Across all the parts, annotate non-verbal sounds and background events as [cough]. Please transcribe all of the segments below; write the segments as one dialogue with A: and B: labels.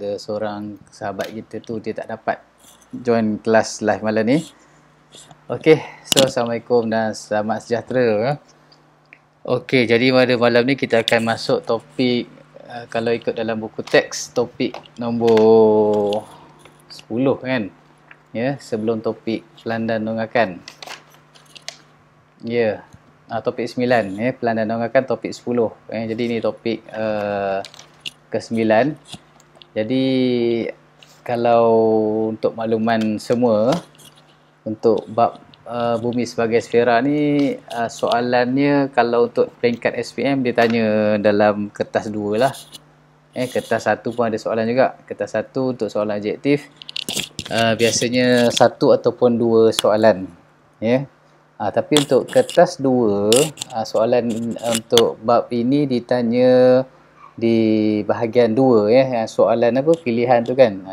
A: ada seorang sahabat kita tu dia tak dapat join kelas live malam ni. Okey, so assalamualaikum dan selamat sejahtera. Ya. Okey, jadi pada malam ni kita akan masuk topik uh, kalau ikut dalam buku teks topik nombor 10 kan. Ya, yeah, sebelum topik pelan dan nongakan. Ya, yeah. uh, topik 9 ya, yeah. pelan dan nongakan topik 10. Eh, jadi ni topik uh, ke-9 jadi kalau untuk makluman semua untuk bab uh, bumi sebagai sfera ni uh, soalannya kalau untuk peringkat SPM dia tanya dalam kertas dua lah. Eh kertas satu pun ada soalan juga. Kertas satu untuk soalan adjektif uh, biasanya satu ataupun dua soalan. Ya. Yeah. Uh, ah, tapi untuk kertas dua ah, soalan um, untuk bab ini ditanya di bahagian dua ya yang soalan apa pilihan tu kan ha,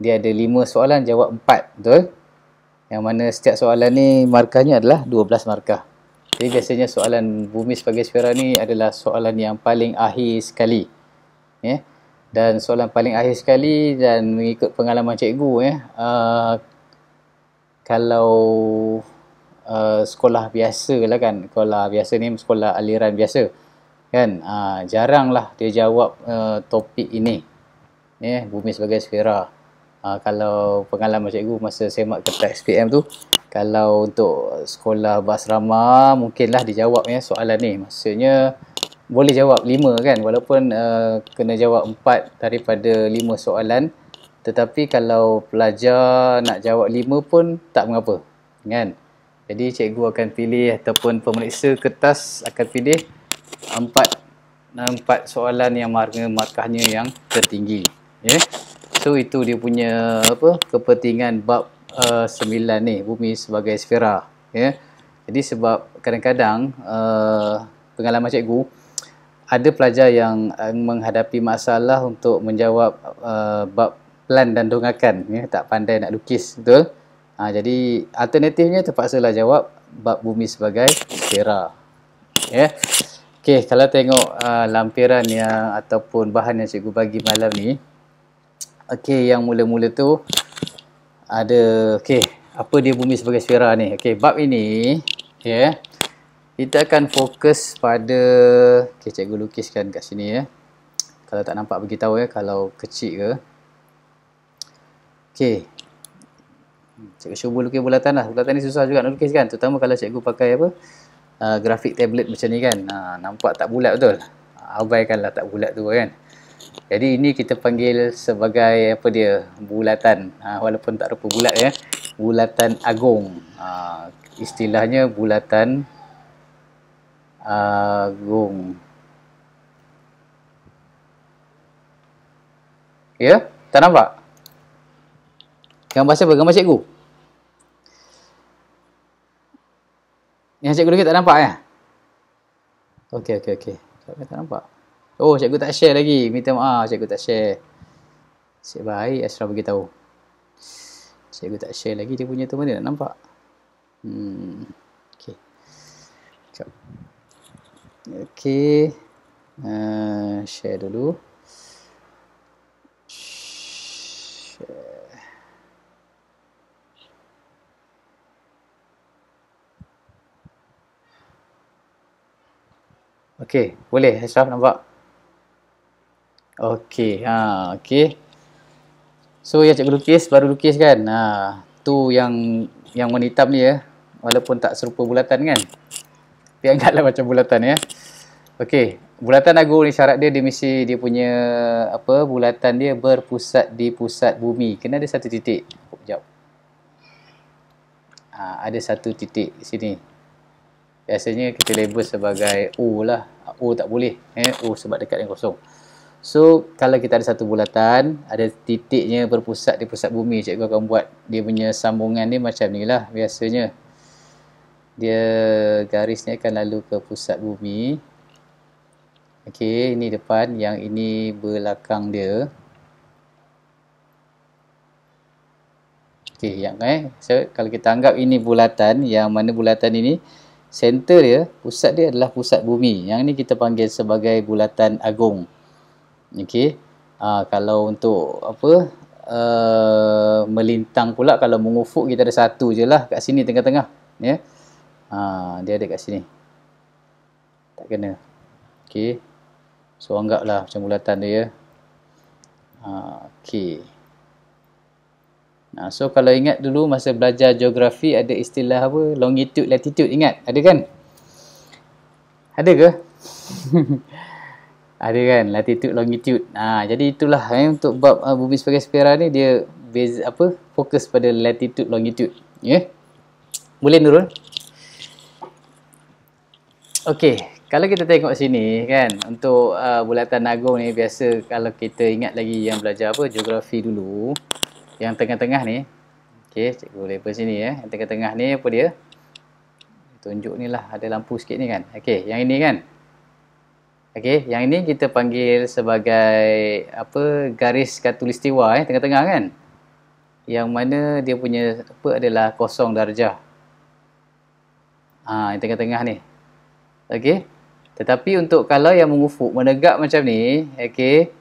A: dia ada lima soalan jawab empat betul yang mana setiap soalan ni markahnya adalah 12 markah jadi biasanya soalan bumi sebagai sfera ni adalah soalan yang paling akhir sekali ya dan soalan paling akhir sekali dan mengikut pengalaman cikgu ya uh, kalau uh, sekolah biasa lah kan sekolah biasa ni sekolah aliran biasa kan ha, jaranglah dia jawab uh, topik ini ya yeah, bumi sebagai sfera ha, kalau pengalaman cikgu masa semak ke SPM tu kalau untuk sekolah basrama mungkinlah dijawab ya soalan ni maksudnya boleh jawab 5 kan walaupun uh, kena jawab 4 daripada 5 soalan tetapi kalau pelajar nak jawab 5 pun tak mengapa kan jadi cikgu akan pilih ataupun pemeriksa kertas akan pilih empat empat soalan yang marga markahnya yang tertinggi ya yeah. so itu dia punya apa kepentingan bab uh, sembilan uh, ni bumi sebagai sfera ya yeah. jadi sebab kadang-kadang uh, pengalaman cikgu ada pelajar yang uh, menghadapi masalah untuk menjawab uh, bab plan dan dongakan ya yeah. tak pandai nak lukis betul ha, jadi alternatifnya terpaksa lah jawab bab bumi sebagai sfera ya yeah. Okey, kalau tengok uh, lampiran yang ataupun bahan yang cikgu bagi malam ni. Okey, yang mula-mula tu ada okey, apa dia bumi sebagai sfera ni? Okey, bab ini ya. Yeah, kita akan fokus pada okey, cikgu lukiskan kat sini ya. Yeah. Kalau tak nampak bagi tahu ya, yeah, kalau kecil ke. Okey. Cikgu cuba lukis bulatan lah. Bulatan ni susah juga nak lukis kan. Terutama kalau cikgu pakai apa? uh, grafik tablet macam ni kan uh, nampak tak bulat betul abaikanlah tak bulat tu kan jadi ini kita panggil sebagai apa dia bulatan uh, walaupun tak rupa bulat ya bulatan agung uh, ah, istilahnya bulatan agung ya tak nampak gambar siapa gambar cikgu Yang cikgu lagi tak nampak ya? Okey, okey, okey. Cikgu tak nampak. Oh, cikgu tak share lagi. Minta maaf, cikgu tak share. Cik baik, Ashra beritahu. Cikgu tak share lagi dia punya tu mana nak nampak. Hmm, okey. Cikgu. Okey. Uh, share dulu. Okey. Okey, boleh Ashraf nampak? Okey, ha, okey. So yang cikgu lukis, baru lukis kan? Ha, tu yang yang warna hitam ni ya. Walaupun tak serupa bulatan kan? Tapi anggaplah macam bulatan ya. Okey, bulatan agul ni syarat dia dia mesti dia punya apa bulatan dia berpusat di pusat bumi. Kena ada satu titik. Oh, Ha, ada satu titik sini biasanya kita label sebagai U lah U tak boleh eh U sebab dekat dengan kosong so kalau kita ada satu bulatan ada titiknya berpusat di pusat bumi cikgu akan buat dia punya sambungan ni macam ni lah biasanya dia garisnya akan lalu ke pusat bumi Okey, ini depan yang ini belakang dia Okey, yang eh so, kalau kita anggap ini bulatan yang mana bulatan ini center dia, pusat dia adalah pusat bumi. Yang ini kita panggil sebagai bulatan agung. Okey. Uh, kalau untuk apa? Uh, melintang pula kalau mengufuk kita ada satu je lah kat sini tengah-tengah. Yeah. Ya. Uh, dia ada kat sini. Tak kena. Okey. So anggaplah macam bulatan dia ya. Uh, okey. Ha, so kalau ingat dulu masa belajar geografi ada istilah apa? Longitude, latitude ingat? Ada kan? Ada ke? [laughs] ada kan latitude, longitude. Ha, jadi itulah eh, untuk bab uh, bumi sebagai sfera ni dia base, apa? fokus pada latitude, longitude. Yeah? Boleh Nurul? Okey, kalau kita tengok sini kan untuk uh, bulatan agung ni biasa kalau kita ingat lagi yang belajar apa geografi dulu yang tengah-tengah ni okey cikgu label sini ya yang tengah-tengah ni apa dia tunjuk ni lah ada lampu sikit ni kan okey yang ini kan okey yang ini kita panggil sebagai apa garis katulistiwa eh tengah-tengah kan yang mana dia punya apa adalah kosong darjah ha yang tengah-tengah ni okey tetapi untuk kalau yang mengufuk menegak macam ni okey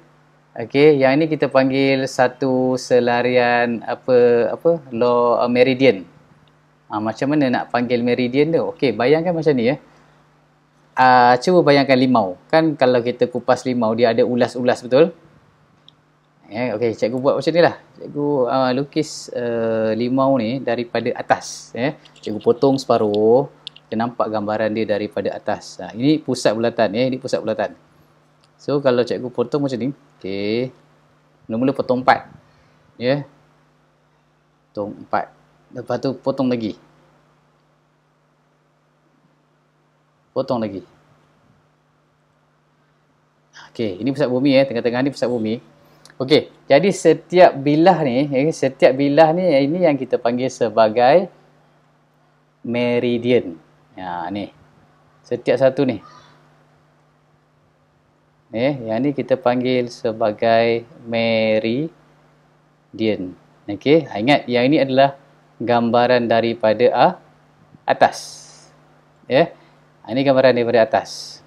A: Okey, yang ini kita panggil satu selarian apa apa law uh, meridian. Ha, macam mana nak panggil meridian tu? Okey, bayangkan macam ni ya. Eh. Uh, cuba bayangkan limau. Kan kalau kita kupas limau dia ada ulas-ulas betul? Ya, yeah, okey, cikgu buat macam nilah. Cikgu uh, lukis uh, limau ni daripada atas, ya. Yeah. Cikgu potong separuh. Kita nampak gambaran dia daripada atas. Ha, ini pusat bulatan ya, yeah. ini pusat bulatan. So kalau cikgu potong macam ni, okey. Mula-mula potong empat, Ya. Yeah. Potong empat, Lepas tu potong lagi. Potong lagi. Okey, ini pusat bumi eh. tengah-tengah ni pusat bumi. Okey, jadi setiap bilah ni, eh, setiap bilah ni ya, ini yang kita panggil sebagai meridian. Ya, ni. Setiap satu ni, Eh, yang ni kita panggil sebagai meridian. Okey, ha, ingat yang ini adalah gambaran daripada A, ah, atas. Ya. Yeah. Ha, ini gambaran daripada atas.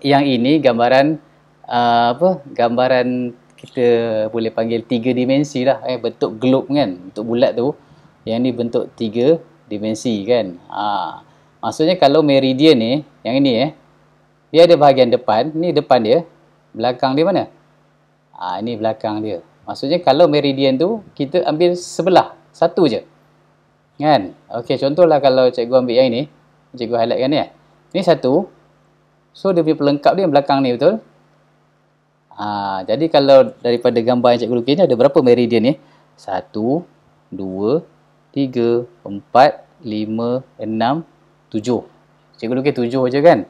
A: Yang ini gambaran uh, apa? Gambaran kita boleh panggil tiga dimensi lah. Eh, bentuk globe kan? Bentuk bulat tu. Yang ni bentuk tiga dimensi kan? Ha. Maksudnya kalau meridian ni, yang ini eh dia ada bahagian depan ni depan dia belakang dia mana ha, ah, ini belakang dia maksudnya kalau meridian tu kita ambil sebelah satu je kan ok contohlah kalau cikgu ambil yang ini cikgu highlight kan ni eh. ni satu so dia punya pelengkap dia yang belakang ni betul ha, jadi kalau daripada gambar yang cikgu lukis ni ada berapa meridian ni satu dua tiga empat lima enam tujuh cikgu lukis tujuh je kan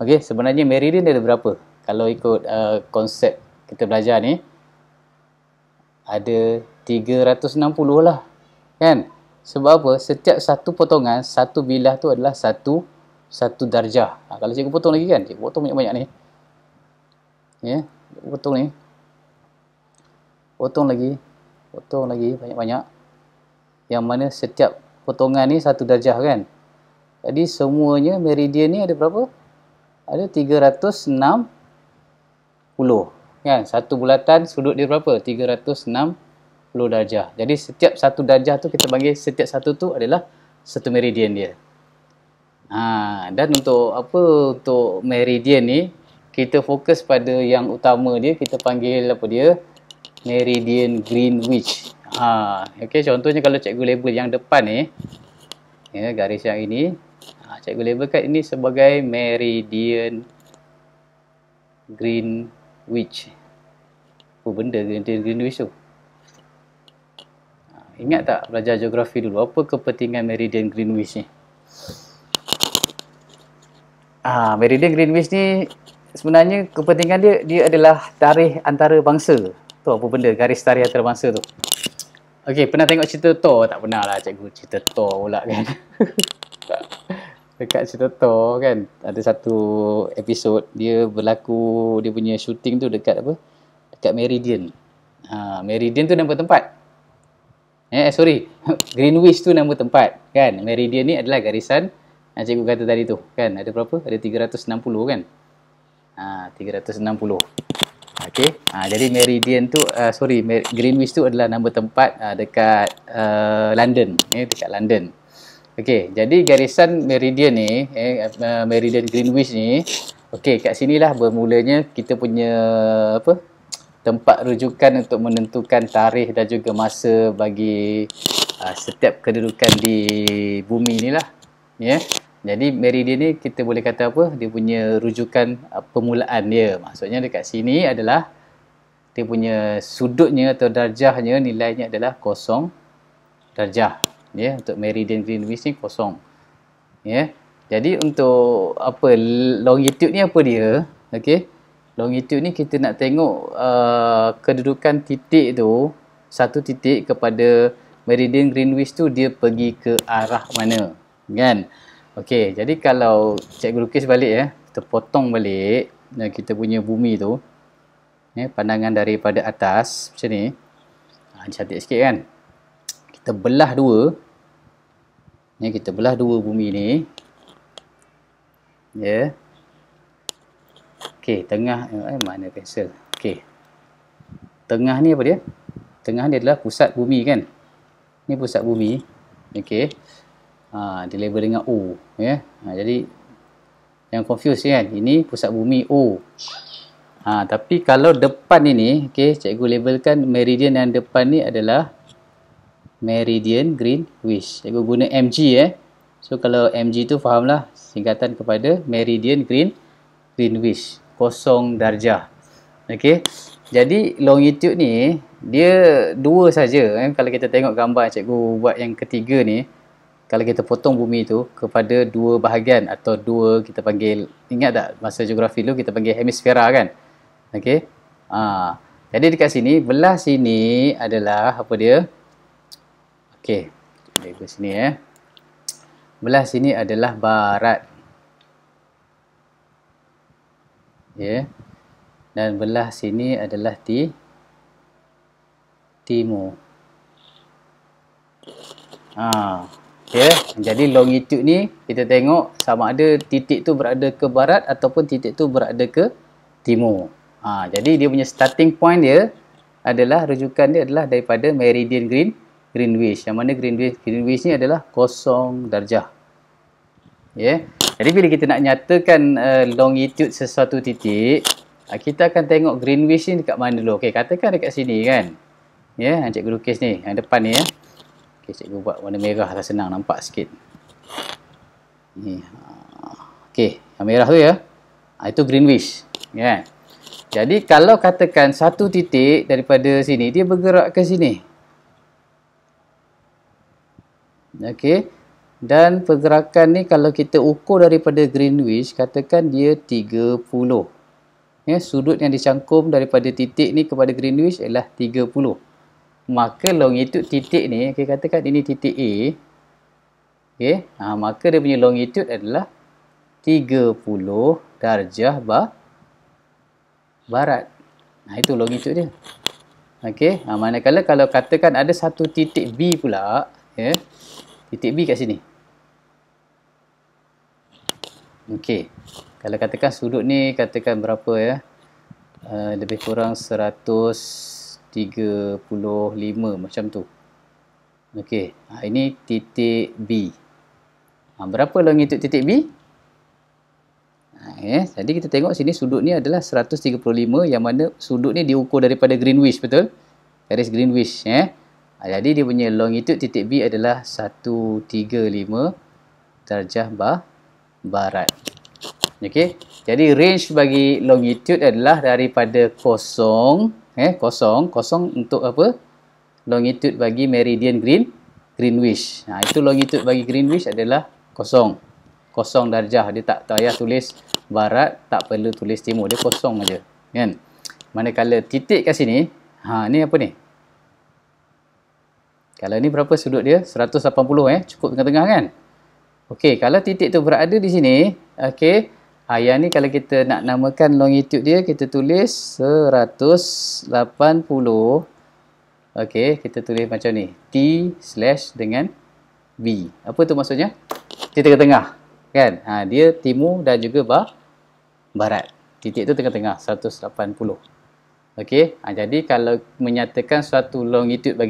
A: Okey, sebenarnya meridian dia ada berapa? Kalau ikut uh, konsep kita belajar ni ada 360 lah. Kan? Sebab apa? Setiap satu potongan, satu bilah tu adalah satu satu darjah. Ha, kalau cikgu potong lagi kan? Cikgu potong banyak-banyak ni. Ya, yeah, potong ni. Potong lagi. Potong lagi banyak-banyak. Yang mana setiap potongan ni satu darjah kan? Jadi semuanya meridian ni ada berapa? 360 ada 360 kan satu bulatan sudut dia berapa 360 darjah jadi setiap satu darjah tu kita panggil setiap satu tu adalah satu meridian dia ha, dan untuk apa untuk meridian ni kita fokus pada yang utama dia kita panggil apa dia meridian greenwich ha okey contohnya kalau cikgu label yang depan ni ya garis yang ini Ha, cikgu labelkan ini sebagai meridian Greenwich. Apa benda meridian Greenwich tu? Ha, ingat tak belajar geografi dulu? Apa kepentingan meridian Greenwich ni? Ha, meridian Greenwich ni sebenarnya kepentingan dia dia adalah tarikh antara bangsa. Tu apa benda garis tarikh antara bangsa tu? Okey, pernah tengok cerita Thor? Tak pernah lah cikgu cerita Thor pula kan. [laughs] dekat situ tu kan ada satu episod dia berlaku dia punya shooting tu dekat apa dekat Meridian ha, Meridian tu nama tempat eh sorry [laughs] Greenwich tu nama tempat kan Meridian ni adalah garisan yang cikgu kata tadi tu kan ada berapa ada 360 kan ha, 360 Okay, ha, jadi Meridian tu, uh, sorry, Mer- Greenwich tu adalah nama tempat uh, dekat uh, London, eh, dekat London. Okey, jadi garisan meridian ni, eh, meridian Greenwich ni, okey, kat sinilah bermulanya kita punya apa? tempat rujukan untuk menentukan tarikh dan juga masa bagi uh, setiap kedudukan di bumi ni lah. Yeah. Jadi meridian ni kita boleh kata apa? Dia punya rujukan uh, permulaan dia. Maksudnya dekat sini adalah dia punya sudutnya atau darjahnya nilainya adalah kosong darjah ya yeah, untuk meridian Greenwich ni kosong ya yeah. jadi untuk apa longitude ni apa dia okey longitude ni kita nak tengok uh, kedudukan titik tu satu titik kepada meridian Greenwich tu dia pergi ke arah mana kan okey jadi kalau cek lukis balik ya yeah, kita potong balik Nah kita punya bumi tu ya yeah, pandangan daripada atas macam ni ha, cantik sikit kan kita belah dua ni kita belah dua bumi ni ya yeah. okey tengah eh mana pensel okey tengah ni apa dia tengah ni adalah pusat bumi kan ni pusat bumi okey ha di label dengan o ya yeah. ha, jadi yang confuse kan ini pusat bumi o ha tapi kalau depan ini okey cikgu labelkan meridian yang depan ni adalah Meridian Greenwich. Cikgu guna MG eh. So kalau MG tu fahamlah singkatan kepada Meridian Green Greenwich. Kosong darjah. Okey. Jadi longitude ni dia dua saja eh. kalau kita tengok gambar cikgu buat yang ketiga ni kalau kita potong bumi tu kepada dua bahagian atau dua kita panggil ingat tak masa geografi dulu kita panggil hemisfera kan. Okey. Ha. Jadi dekat sini belah sini adalah apa dia? Okey. Label sini eh. Belah sini adalah barat. Ya. Yeah. Dan belah sini adalah ti timur. Ha. Okey. Jadi longitude ni kita tengok sama ada titik tu berada ke barat ataupun titik tu berada ke timur. Ha, jadi dia punya starting point dia adalah rujukan dia adalah daripada meridian Green Greenwich. Yang mana Greenwich? Greenwich ni adalah kosong darjah. Ya. Yeah. Jadi bila kita nak nyatakan uh, longitude sesuatu titik, ah, kita akan tengok Greenwich ni dekat mana dulu. Okey, katakan dekat sini kan. Ya, yeah, yang cikgu lukis ni, yang depan ni ya. Yeah. Okey, cikgu buat warna merah lah senang nampak sikit. Ni. Ah. Okey, yang merah tu ya. Yeah. Uh, itu Greenwich. Ya. Yeah. Jadi kalau katakan satu titik daripada sini dia bergerak ke sini. Okey. Dan pergerakan ni kalau kita ukur daripada Greenwich, katakan dia 30. Ya, sudut yang dicangkum daripada titik ni kepada Greenwich ialah 30. Maka longitude titik ni, okay, katakan ini titik A. Okay, ha, maka dia punya longitude adalah 30 darjah bar barat. Nah, ha, itu longitude dia. Okay, ha, manakala kalau katakan ada satu titik B pula, okay. Ya. titik B kat sini Okey, kalau katakan sudut ni katakan berapa ya uh, lebih kurang 135 macam tu Okey, ha, ini titik B ha, berapa longitude lah titik B Eh, ha, tadi ya. kita tengok sini sudut ni adalah 135 yang mana sudut ni diukur daripada Greenwich betul? Garis Greenwich eh. Ya. Ah, jadi dia punya longitude titik B adalah 135 darjah bah barat. Okey. Jadi range bagi longitude adalah daripada kosong, eh kosong, kosong untuk apa? Longitude bagi meridian Green Greenwich. Nah, ha, itu longitude bagi Greenwich adalah kosong. Kosong darjah. Dia tak payah tulis barat, tak perlu tulis timur. Dia kosong aja, kan? Manakala titik kat sini, ha ni apa ni? Kalau ni berapa sudut dia? 180 eh. Cukup tengah-tengah kan? Okey, kalau titik tu berada di sini, okey. Ha, yang ni kalau kita nak namakan longitude dia, kita tulis 180. Okey, kita tulis macam ni. T slash dengan B. Apa tu maksudnya? Titik tengah-tengah. Kan? Ha, dia timur dan juga bar barat. Titik tu tengah-tengah, 180. Okey, ha, jadi kalau menyatakan suatu longitude bagi